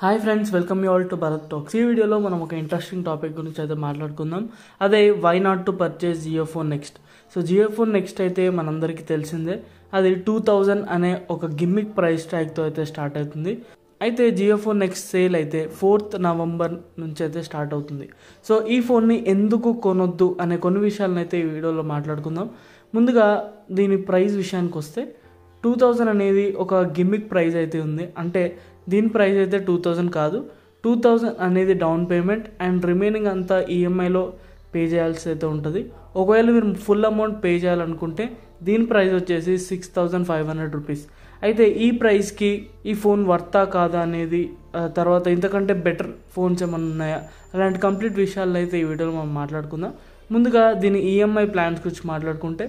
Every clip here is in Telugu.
hi friends welcome you all to Bharat talks ఈ వీడియోలో మనం ఒక ఇంట్రెస్టింగ్ టాపిక్ గురించి అయితే మాట్లాడుకుందాం అదే why not to purchase Jio phone next so Jio phone next అయితే మనందరికీ తెలిసిందే అది టూ థౌజండ్ అనే ఒక గిమ్మిక్ ప్రైస్ ట్యాగ్తో అయితే స్టార్ట్ అవుతుంది అయితే జియో ఫోన్ నెక్స్ట్ సేల్ అయితే ఫోర్త్ నవంబర్ నుంచి అయితే స్టార్ట్ అవుతుంది సో ఈ ఫోన్ని ఎందుకు కొనొద్దు అనే కొన్ని విషయాలను అయితే ఈ వీడియోలో మాట్లాడుకుందాం ముందుగా దీని ప్రైస్ విషయానికి వస్తే టూ థౌజండ్ అనేది ఒక గిమ్మిక్ ప్రైజ్ అయితే ఉంది అంటే దీని ప్రైస్ అయితే టూ థౌజండ్ కాదు టూ థౌజండ్ అనేది డౌన్ పేమెంట్ అండ్ రిమైనింగ్ అంతా ఈఎంఐలో e పే చేయాల్సి అయితే ఉంటుంది ఒకవేళ మీరు ఫుల్ అమౌంట్ పే చేయాలనుకుంటే దీని ప్రైస్ వచ్చేసి six thousand five hundred rupees అయితే ఈ ప్రైస్కి ఈ ఫోన్ వర్తా కాదా అనేది తర్వాత ఇంతకంటే బెటర్ ఫోన్స్ ఏమైనా ఉన్నాయా అలాంటి కంప్లీట్ విషయాల్లో అయితే ఈ వీడియోలో మనం మాట్లాడుకుందాం ముందుగా దీని ఈఎంఐ e ప్లాన్స్ గురించి మాట్లాడుకుంటే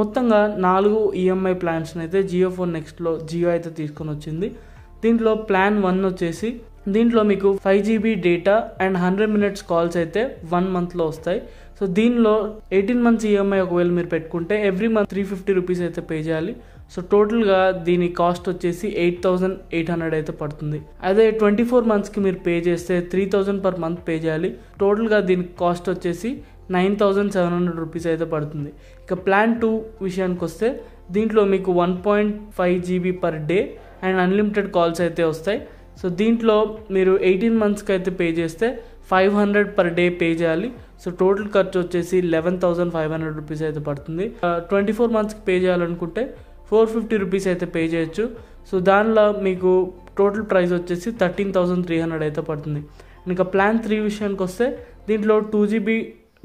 మొత్తంగా నాలుగు ఈఎంఐ e ప్లాన్స్ని అయితే జియో ఫోన్ నెక్స్ట్లో జియో అయితే తీసుకొని వచ్చింది దీంట్లో ప్లాన్ వన్ వచ్చేసి దీంట్లో మీకు five GB data and hundred minutes calls అయితే వన్ మంత్లో వస్తాయి సో దీనిలో ఎయిటీన్ మంత్స్ ఈఎంఐ ఒకవేళ మీరు పెట్టుకుంటే every month three fifty rupees అయితే పే చేయాలి సో టోటల్గా దీని కాస్ట్ వచ్చేసి ఎయిట్ థౌజండ్ ఎయిట్ హండ్రెడ్ అయితే పడుతుంది అదే ట్వంటీ ఫోర్ మంత్స్కి మీరు పే చేస్తే three thousand per month pay చేయాలి టోటల్గా దీని కాస్ట్ వచ్చేసి nine thousand seven hundred rupees అయితే పడుతుంది ఇక ప్లాన్ టూ విషయానికి వస్తే దీంట్లో మీకు one point five GB per day and unlimited calls అయితే వస్తాయి సో దీంట్లో మీరు ఎయిటీన్ మంత్స్కి అయితే పే చేస్తే five hundred per day pay చేయాలి సో టోటల్ ఖర్చు వచ్చేసి eleven thousand five hundred rupees అయితే పడుతుంది ట్వంటీ ఫోర్ మంత్స్కి పే చేయాలనుకుంటే ఫోర్ ఫిఫ్టీ రూపీస్ అయితే పే చేయొచ్చు సో దానిలో మీకు టోటల్ ప్రైస్ వచ్చేసి థర్టీన్ థౌసండ్ త్రీ హండ్రెడ్ అయితే పడుతుంది ఇంకా ప్లాన్ త్రీ విషయానికి వస్తే దీంట్లో two GB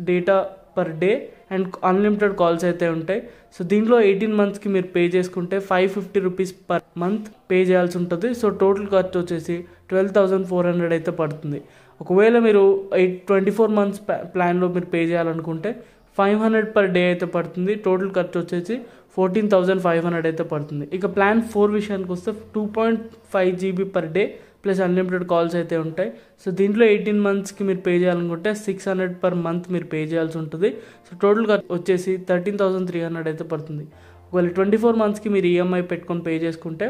data per day and unlimited calls అయితే ఉంటాయి సో దీంట్లో ఎయిటీన్ మంత్స్కి మీరు పే చేసుకుంటే five fifty rupees per month pay చేయాల్సి ఉంటుంది సో టోటల్ ఖర్చు వచ్చేసి ట్వెల్వ్ థౌజండ్ ఫోర్ హండ్రెడ్ అయితే పడుతుంది ఒకవేళ మీరు ఎయిట్ ట్వంటీ ఫోర్ మంత్స్ ప్లాన్లో మీరు పే చేయాలనుకుంటే ఫైవ్ హండ్రెడ్ పర్ డే అయితే పడుతుంది టోటల్ ఖర్చు వచ్చేసి ఫోర్టీన్ థౌజండ్ ఫైవ్ హండ్రెడ్ అయితే పడుతుంది ఇక ప్లాన్ ఫోర్ విషయానికి వస్తే two point five GB per day plus unlimited calls అయితే ఉంటాయి సో దీంట్లో ఎయిటీన్ మంత్స్కి మీరు పే చేయాలనుకుంటే సిక్స్ హండ్రెడ్ పర్ మంత్ మీరు పే చేయాల్సి ఉంటుంది సో టోటల్గా వచ్చేసి థర్టీన్ థౌసండ్ త్రీ హండ్రెడ్ అయితే పడుతుంది ఒకవేళ ట్వంటీ ఫోర్ మంత్స్కి మీరు ఈఎంఐ e పెట్టుకొని పే చేసుకుంటే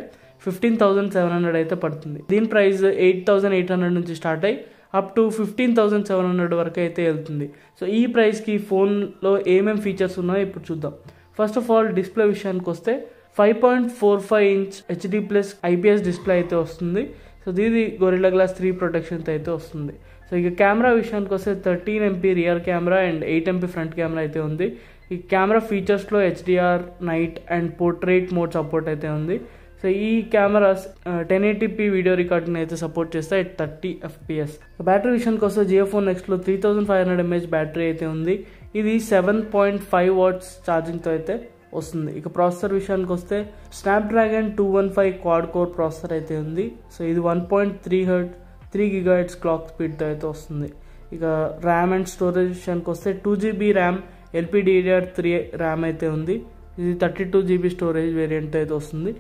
ఫిఫ్టీన్ థౌసండ్ సెవెన్ హండ్రెడ్ అయితే పడుతుంది దీని price eight thousand eight hundred నుంచి స్టార్ట్ అయ్యి up to fifteen thousand seven hundred వరకు అయితే వెళ్తుంది సో ఈ ప్రైస్కి ఫోన్లో ఏమేమి ఫీచర్స్ ఉన్నాయో ఇప్పుడు చూద్దాం ఫస్ట్ ఆఫ్ ఆల్ డిస్ప్లే విషయానికి వస్తే five point four five inch HD plus IPS display అయితే వస్తుంది సో దీది గొరిల్లా గ్లాస్ త్రీ ప్రొటెక్షన్తో అయితే వస్తుంది సో ఇక కెమెరా విషయానికి వస్తే thirteen MP rear camera and eight MP front camera అయితే ఉంది ఈ కెమెరా ఫీచర్స్లో HDR night and portrait mode support అయితే ఉంది సో ఈ cameras ten eighty p video recording అయితే సపోర్ట్ చేస్తాయి థర్టీ ఎఫ్పిఎస్ బ్యాటరీ విషయానికి వస్తే జియో ఫోన్ నెక్స్ట్లో three thousand five hundred mAh battery అయితే ఉంది ఇది సెవెన్ పాయింట్ ఫైవ్ వాట్స్ ఛార్జింగ్తో అయితే వస్తుంది ఇక ప్రాసెసర్ విషయానికి వస్తే Snapdragon two one five quad core processor అయితే ఉంది సో ఇది వన్ పాయింట్ త్రీ హెడ్ త్రీ గిగాహెడ్స్ క్లాక్ స్పీడ్తో అయితే వస్తుంది ఇక ర్యామ్ అండ్ స్టోరేజ్ విషయానికి వస్తే two GB RAM LPDDR three RAM అయితే ఉంది ఇది thirty two GB storage variant అయితే వస్తుంది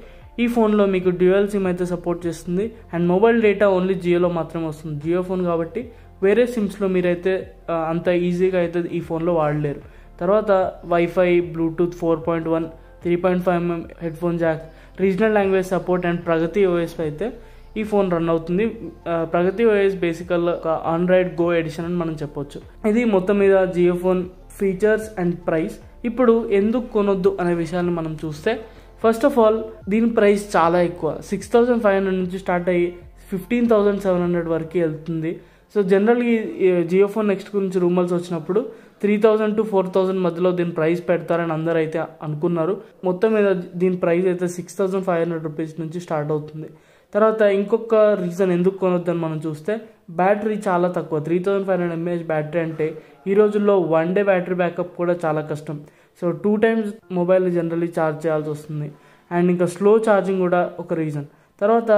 ఈ ఫోన్లో మీకు డ్యూయల్ సిమ్ అయితే సపోర్ట్ చేస్తుంది అండ్ మొబైల్ డేటా ఓన్లీ జియోలో మాత్రమే వస్తుంది జియో ఫోన్ కాబట్టి వేరే సిమ్స్లో మీరైతే అంత ఈజీగా అయితే ఈ ఫోన్లో వాడలేరు తర్వాత wifi Bluetooth four point one three point five mm headphone jack regional language support and Pragati OS అయితే ఈ ఫోన్ రన్ అవుతుంది ప్రగతి ఓఎస్ బేసికల్ ఒక ఆండ్రాయిడ్ గో ఎడిషన్ అని మనం చెప్పొచ్చు ఇది మొత్తం మీద Jio phone features and price ఇప్పుడు ఎందుకు కొనొద్దు అనే విషయాన్ని మనం చూస్తే ఫస్ట్ ఆఫ్ ఆల్ దీని ప్రైస్ చాలా ఎక్కువ సిక్స్ థౌసండ్ ఫైవ్ హండ్రెడ్ నుంచి స్టార్ట్ అయ్యి ఫిఫ్టీన్ థౌసండ్ సెవెన్ హండ్రెడ్ వరకు వెళ్తుంది సో జనరల్గా జియో ఫోన్ నెక్స్ట్ గురించి రూమర్స్ వచ్చినప్పుడు three thousand to four thousand మధ్యలో దీని ప్రైస్ పెడతారని అందరూ అయితే అనుకున్నారు మొత్తం మీద దీని ప్రైస్ అయితే six thousand five hundred rupees నుంచి స్టార్ట్ అవుతుంది తర్వాత ఇంకొక రీజన్ ఎందుకు కొనొద్దని మనం చూస్తే బ్యాటరీ చాలా తక్కువ three thousand five hundred mAh battery అంటే ఈ రోజుల్లో వన్ డే బ్యాటరీ బ్యాకప్ కూడా చాలా కష్టం so two times mobile generally charge చేయాల్సి వస్తుంది అండ్ ఇంకా స్లో ఛార్జింగ్ కూడా ఒక రీజన్ తర్వాత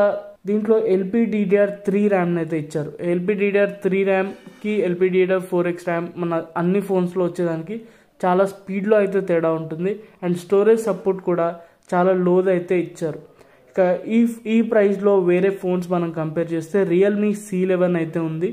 దీంట్లో ఎల్పిడిడిఆర్ త్రీ ర్యామ్ని అయితే ఇచ్చారు ఎల్పిడిడిఆర్ త్రీ ర్యామ్కి ఎల్పిడిఆర్ ఫోర్ ఎక్స్ ర్యామ్ మన అన్ని ఫోన్స్లో వచ్చేదానికి చాలా స్పీడ్లో అయితే తేడా ఉంటుంది అండ్ స్టోరేజ్ సపోర్ట్ కూడా చాలా లోది అయితే ఇచ్చారు ఇక ఈ ఈ ప్రైస్లో వేరే ఫోన్స్ మనం కంపేర్ చేస్తే రియల్మీ సి లెవెన్ అయితే ఉంది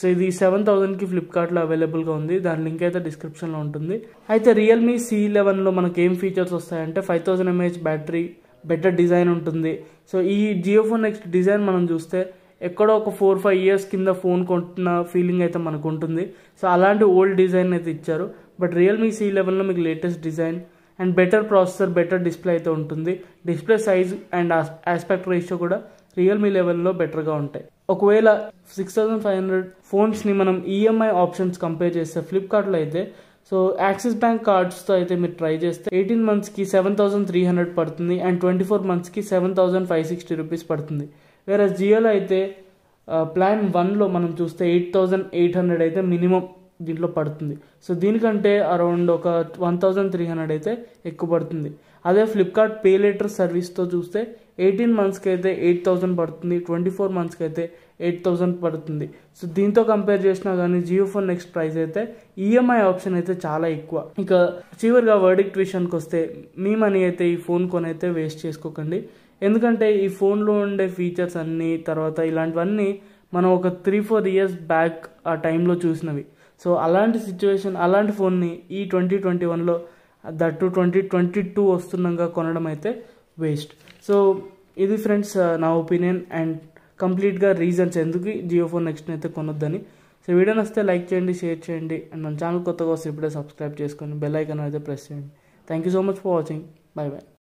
సో ఇది సెవెన్ థౌజండ్కి ఫ్లిప్కార్ట్లో అవైలబుల్గా ఉంది దాని లింక్ అయితే డిస్క్రిప్షన్లో ఉంటుంది అయితే రియల్మీ సి లెవెన్లో మనకి ఏం ఫీచర్స్ వస్తాయంటే five thousand mAh battery better design ఉంటుంది సో ఈ జియో ఫోన్ నెక్స్ట్ డిజైన్ మనం చూస్తే ఎక్కడో ఒక ఫోర్ ఫైవ్ ఇయర్స్ కింద ఫోన్ కొంటున్న ఫీలింగ్ అయితే మనకు ఉంటుంది సో అలాంటి ఓల్డ్ డిజైన్ అయితే ఇచ్చారు బట్ రియల్మీ సి లెవెన్లో మీకు latest design and better processor better display అయితే ఉంటుంది display size and aspect ratio కూడా రియల్మీ లెవెల్లో బెటర్గా ఉంటాయి ఒకవేళ సిక్స్ థౌజండ్ ఫైవ్ హండ్రెడ్ ఫోన్స్ని మనం ఈఎంఐ ఆప్షన్స్ కంపేర్ చేస్తే ఫ్లిప్కార్ట్లో అయితే సో యాక్సిస్ బ్యాంక్ కార్డ్స్తో అయితే మీరు ట్రై చేస్తే ఎయిటీన్ మంత్స్కి సెవెన్ థౌసండ్ త్రీ హండ్రెడ్ పడుతుంది అండ్ ట్వంటీ ఫోర్ మంత్స్కి seven thousand five sixty rupees పడుతుంది వేరే జియోలో అయితే ప్లాన్ వన్లో మనం చూస్తే ఎయిట్ థౌసండ్ ఎయిట్ హండ్రెడ్ అయితే మినిమం దీంట్లో పడుతుంది సో దీనికంటే అరౌండ్ ఒక వన్ థౌసండ్ త్రీ హండ్రెడ్ అయితే ఎక్కువ పడుతుంది అదే ఫ్లిప్కార్ట్ పే లెటర్ సర్వీస్తో చూస్తే ఎయిటీన్ మంత్స్కి అయితే ఎయిట్ థౌసండ్ పడుతుంది ట్వంటీ ఫోర్ మంత్స్కి అయితే ఎయిట్ థౌజండ్ పడుతుంది సో దీంతో కంపేర్ చేసినా కానీ జియో ఫోన్ నెక్స్ట్ ప్రైస్ అయితే ఈఎంఐ e ఆప్షన్ అయితే చాలా ఎక్కువ ఇక చివరిగా వర్డిక్ట్ విషయానికి వస్తే మీ మనీ అయితే ఈ ఫోన్ కొనైతే వేస్ట్ చేసుకోకండి ఎందుకంటే ఈ ఫోన్లో ఉండే ఫీచర్స్ అన్నీ తర్వాత ఇలాంటివన్నీ మనం ఒక త్రీ ఫోర్ ఇయర్స్ బ్యాక్ ఆ టైంలో చూసినవి సో అలాంటి సిచ్యువేషన్ అలాంటి ఫోన్ని ఈ ట్వంటీ ట్వంటీ వన్లో దట్టు ట్వంటీ ట్వంటీ టూ వస్తుండగా కొనడం అయితే వేస్ట్ సో ఇది ఫ్రెండ్స్ నా ఒపీనియన్ అండ్ కంప్లీట్గా రీజన్స్ ఎందుకు జియో ఫోన్ నెక్స్ట్ అయితే కొనొద్దని సో వీడియో నచ్చితే లైక్ చేయండి షేర్ చేయండి అండ్ మన ఛానల్ కొత్తగా వస్తే ఇప్పుడే సబ్స్క్రైబ్ చేసుకొని బెల్ ఐకాన్ అయితే ప్రెస్ చేయండి thank you so much for watching bye bye